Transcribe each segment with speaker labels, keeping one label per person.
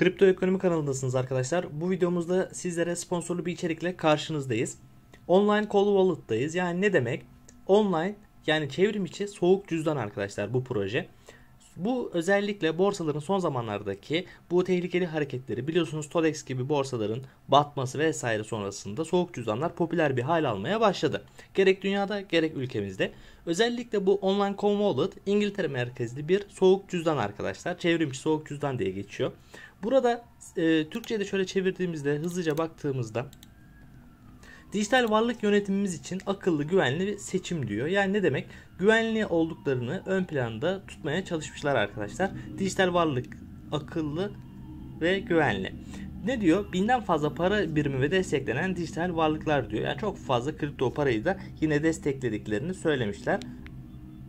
Speaker 1: Kripto Ekonomi kanalındasınız arkadaşlar. Bu videomuzda sizlere sponsorlu bir içerikle karşınızdayız. Online Call Wallet'tayız. Yani ne demek? Online yani çevrim içi soğuk cüzdan arkadaşlar bu proje. Bu özellikle borsaların son zamanlardaki bu tehlikeli hareketleri biliyorsunuz TODEX gibi borsaların batması vesaire sonrasında soğuk cüzdanlar popüler bir hal almaya başladı. Gerek dünyada gerek ülkemizde. Özellikle bu online com wallet İngiltere merkezli bir soğuk cüzdan arkadaşlar. Çevrimçi soğuk cüzdan diye geçiyor. Burada e, Türkçe'de şöyle çevirdiğimizde hızlıca baktığımızda Dijital varlık yönetimimiz için akıllı, güvenli bir seçim diyor. Yani ne demek? Güvenli olduklarını ön planda tutmaya çalışmışlar arkadaşlar. Dijital varlık akıllı ve güvenli. Ne diyor? Binden fazla para birimi ve desteklenen dijital varlıklar diyor. Yani çok fazla kripto parayı da yine desteklediklerini söylemişler.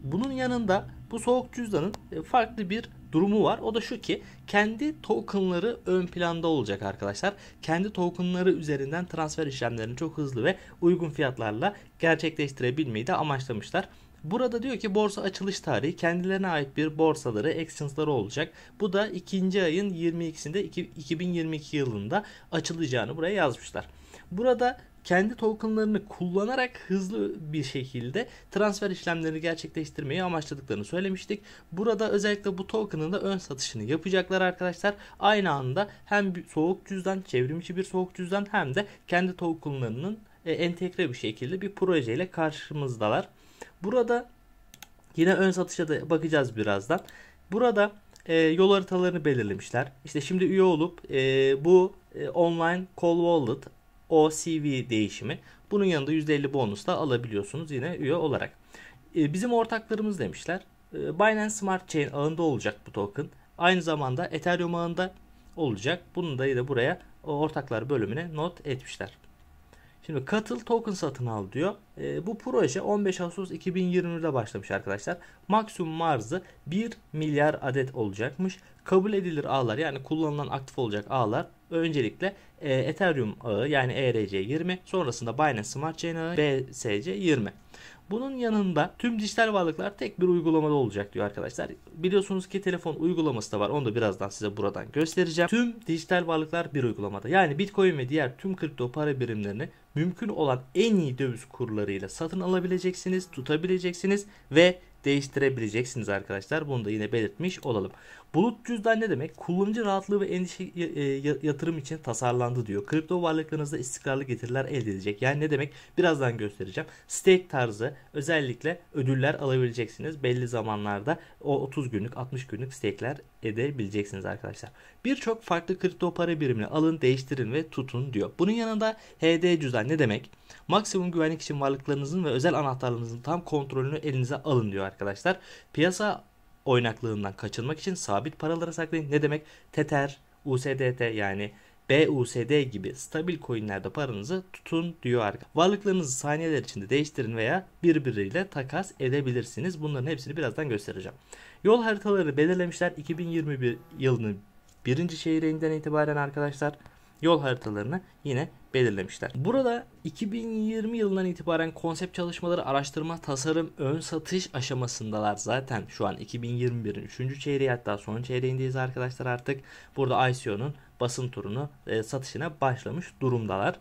Speaker 1: Bunun yanında bu soğuk cüzdanın e, farklı bir durumu var. O da şu ki kendi tokenları ön planda olacak arkadaşlar. Kendi tokenları üzerinden transfer işlemlerini çok hızlı ve uygun fiyatlarla gerçekleştirebilmeyi de amaçlamışlar. Burada diyor ki borsa açılış tarihi kendilerine ait bir borsaları, exchange'ları olacak. Bu da ikinci ayın 22'sinde 2022 yılında açılacağını buraya yazmışlar. Burada kendi tokenlarını kullanarak hızlı bir şekilde transfer işlemlerini gerçekleştirmeyi amaçladıklarını söylemiştik. Burada özellikle bu token'ın da ön satışını yapacaklar arkadaşlar. Aynı anda hem bir soğuk cüzdan, çevrimiçi bir soğuk cüzdan hem de kendi tokenlarının e, entegre bir şekilde bir projeyle karşımızdalar. Burada yine ön satışa da bakacağız birazdan. Burada e, yol haritalarını belirlemişler. İşte şimdi üye olup e, bu e, online call wallet OCV değişimi. Bunun yanında %50 bonus da alabiliyorsunuz yine üye olarak. E, bizim ortaklarımız demişler. E, Binance Smart Chain ağında olacak bu token. Aynı zamanda Ethereum ağında olacak. Bunu da yine buraya ortaklar bölümüne not etmişler. Şimdi katıl token satın al diyor. E, bu proje 15 Ağustos 2020'de başlamış arkadaşlar. Maksimum arzı 1 milyar adet olacakmış kabul edilir ağlar yani kullanılan aktif olacak ağlar öncelikle e, Ethereum ağı yani ERC20 sonrasında Binance Smart Chain ağı BSC20. Bunun yanında tüm dijital varlıklar tek bir uygulamada olacak diyor arkadaşlar. Biliyorsunuz ki telefon uygulaması da var. Onu da birazdan size buradan göstereceğim. Tüm dijital varlıklar bir uygulamada. Yani Bitcoin ve diğer tüm kripto para birimlerini mümkün olan en iyi döviz kurlarıyla satın alabileceksiniz, tutabileceksiniz ve değiştirebileceksiniz arkadaşlar. Bunu da yine belirtmiş olalım. Bulut cüzdan ne demek? Kullanıcı rahatlığı ve endişe e, e, yatırım için tasarlandı diyor. Kripto varlıklarınızda istikrarlı getiriler elde edecek. Yani ne demek? Birazdan göstereceğim. Stake tarzı özellikle ödüller alabileceksiniz. Belli zamanlarda o 30 günlük 60 günlük stake'ler edebileceksiniz arkadaşlar. Birçok farklı kripto para birimini alın, değiştirin ve tutun diyor. Bunun yanında HD cüzdan ne demek? Maksimum güvenlik için varlıklarınızın ve özel anahtarlarınızın tam kontrolünü elinize alın diyor arkadaşlar. Piyasa oynaklığından kaçınmak için sabit paralara saklayın. Ne demek? Tether, USDT yani BUSD gibi stabil coinlerde paranızı tutun diyor arkadaşlar. Varlıklarınızı saniyeler içinde değiştirin veya birbiriyle takas edebilirsiniz. Bunların hepsini birazdan göstereceğim. Yol haritaları belirlemişler 2021 yılının birinci çeyreğinden itibaren arkadaşlar yol haritalarını yine belirlemişler. Burada 2020 yılından itibaren konsept çalışmaları araştırma, tasarım, ön satış aşamasındalar zaten. Şu an 2021'in 3. çeyreği hatta son çeyreğindeyiz arkadaşlar artık. Burada ICO'nun basın turunu e, satışına başlamış durumdalar.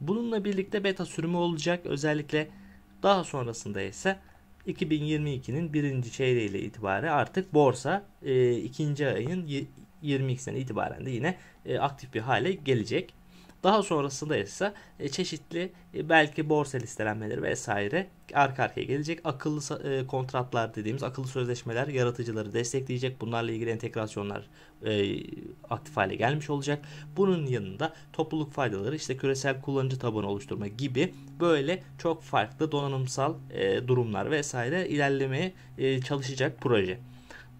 Speaker 1: Bununla birlikte beta sürümü olacak. Özellikle daha sonrasında ise 2022'nin birinci çeyreğiyle itibaren artık borsa e, ikinci ayın 22'sinden itibaren de yine e, aktif bir hale gelecek. Daha sonrasında ise e, çeşitli e, belki borsa listelenmeleri vesaire arka arkaya gelecek. Akıllı e, kontratlar dediğimiz akıllı sözleşmeler yaratıcıları destekleyecek. Bunlarla ilgili entegrasyonlar aktif hale gelmiş olacak. Bunun yanında topluluk faydaları işte küresel kullanıcı tabanı oluşturma gibi böyle çok farklı donanımsal durumlar vesaire ilerlemeye çalışacak proje.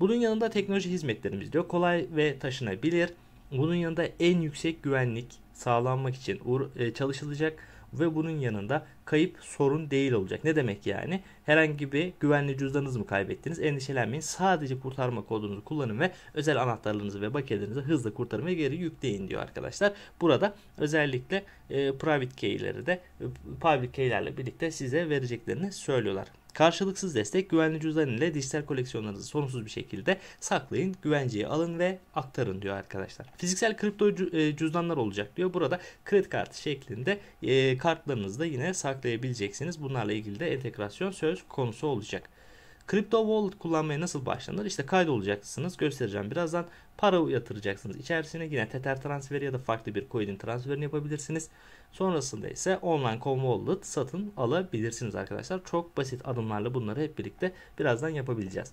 Speaker 1: Bunun yanında teknoloji hizmetlerimiz diyor. Kolay ve taşınabilir. Bunun yanında en yüksek güvenlik, sağlanmak için e, çalışılacak ve bunun yanında kayıp sorun değil olacak. Ne demek yani? Herhangi bir güvenli cüzdanınızı mı kaybettiniz? Endişelenmeyin. Sadece kurtarma kodunuzu kullanın ve özel anahtarlarınızı ve bakiyelerinizi hızlı kurtarın ve geri yükleyin diyor arkadaşlar. Burada özellikle e, private key'leri de e, public key'lerle birlikte size vereceklerini söylüyorlar. Karşılıksız destek güvenli cüzdan ile dijital koleksiyonlarınızı sorunsuz bir şekilde saklayın, güvenceye alın ve aktarın diyor arkadaşlar. Fiziksel kripto e, cüzdanlar olacak diyor. Burada kredi kartı şeklinde e, kartlarınızı da yine saklayabileceksiniz. Bunlarla ilgili de entegrasyon söz konusu olacak. Kripto wallet kullanmaya nasıl başlanır? İşte kaydolacaksınız. Göstereceğim birazdan. Para yatıracaksınız içerisine. Yine Tether transferi ya da farklı bir coin'in transferini yapabilirsiniz. Sonrasında ise online.com wallet satın alabilirsiniz arkadaşlar. Çok basit adımlarla bunları hep birlikte birazdan yapabileceğiz.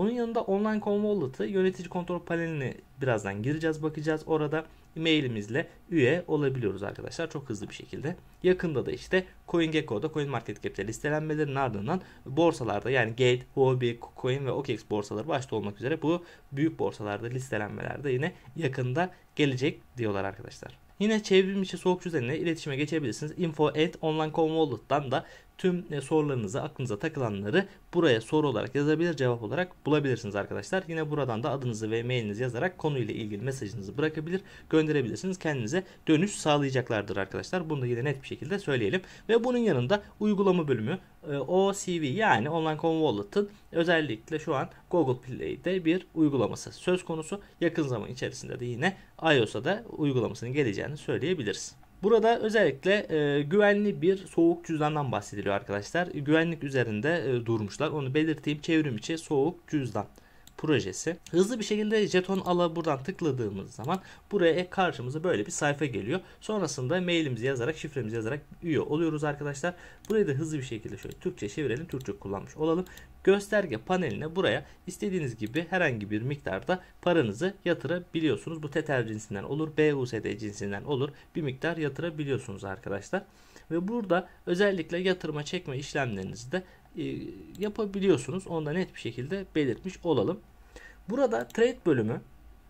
Speaker 1: Onun yanında online com wallet'ı yönetici kontrol paneline birazdan gireceğiz bakacağız. Orada mailimizle üye olabiliyoruz arkadaşlar çok hızlı bir şekilde. Yakında da işte CoinGecko'da CoinMarketCap'te listelenmelerin ardından borsalarda yani Gate, Huobi, Coin ve OKEx borsaları başta olmak üzere bu büyük borsalarda listelenmelerde yine yakında gelecek diyorlar arkadaşlar. Yine çevrim içi soğuk cüzdanıyla iletişime geçebilirsiniz. Info at onlinecomwallet'tan da tüm e, sorularınızı aklınıza takılanları buraya soru olarak yazabilir cevap olarak bulabilirsiniz arkadaşlar. Yine buradan da adınızı ve mailinizi yazarak konuyla ilgili mesajınızı bırakabilir gönderebilirsiniz. Kendinize dönüş sağlayacaklardır arkadaşlar. Bunu da yine net bir şekilde söyleyelim. Ve bunun yanında uygulama bölümü e, OCV yani Online Common Wallet'ın özellikle şu an Google Play'de bir uygulaması söz konusu. Yakın zaman içerisinde de yine iOS'a da uygulamasının geleceğini söyleyebiliriz. Burada özellikle e, güvenli bir soğuk cüzdandan bahsediliyor arkadaşlar. Güvenlik üzerinde e, durmuşlar. Onu belirteyim. Çevrim içi soğuk cüzdan projesi. Hızlı bir şekilde jeton ala buradan tıkladığımız zaman buraya karşımıza böyle bir sayfa geliyor. Sonrasında mailimizi yazarak şifremizi yazarak üye oluyoruz arkadaşlar. Burayı da hızlı bir şekilde şöyle Türkçe çevirelim. Türkçe kullanmış olalım. Gösterge paneline buraya istediğiniz gibi herhangi bir miktarda paranızı yatırabiliyorsunuz. Bu TTL cinsinden olur. BUSD cinsinden olur. Bir miktar yatırabiliyorsunuz arkadaşlar. Ve burada özellikle yatırma çekme işlemlerinizi de e, yapabiliyorsunuz. Onu da net bir şekilde belirtmiş olalım. Burada trade bölümü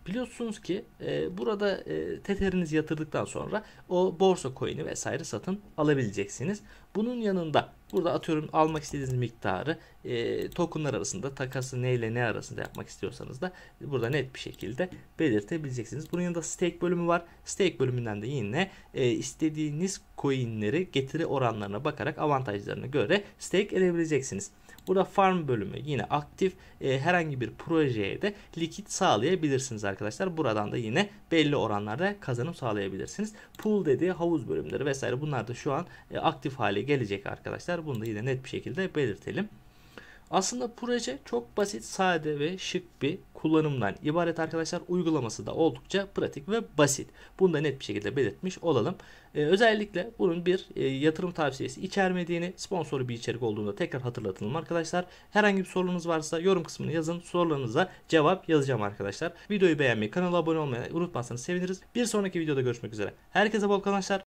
Speaker 1: biliyorsunuz ki e, burada e, tetherinizi yatırdıktan sonra o borsa coin'i vesaire satın alabileceksiniz. Bunun yanında burada atıyorum almak istediğiniz miktarı e, tokenlar arasında takası neyle ne arasında yapmak istiyorsanız da burada net bir şekilde belirtebileceksiniz. Bunun yanında stake bölümü var. Stake bölümünden de yine e, istediğiniz coin'leri getiri oranlarına bakarak avantajlarına göre stake edebileceksiniz. Burada farm bölümü yine aktif e, herhangi bir projeye de likit sağlayabilirsiniz arkadaşlar. Buradan da yine belli oranlarda kazanım sağlayabilirsiniz. Pool dediği havuz bölümleri vesaire bunlar da şu an e, aktif hale gelecek arkadaşlar. Bunu da yine net bir şekilde belirtelim. Aslında proje çok basit, sade ve şık bir kullanımdan ibaret arkadaşlar. Uygulaması da oldukça pratik ve basit. Bunu da net bir şekilde belirtmiş olalım. Ee, özellikle bunun bir e, yatırım tavsiyesi içermediğini, sponsoru bir içerik olduğunda tekrar hatırlatalım arkadaşlar. Herhangi bir sorunuz varsa yorum kısmını yazın. Sorularınıza cevap yazacağım arkadaşlar. Videoyu beğenmeyi, kanala abone olmayı unutmazsanız seviniriz. Bir sonraki videoda görüşmek üzere. Herkese bol kazançlar.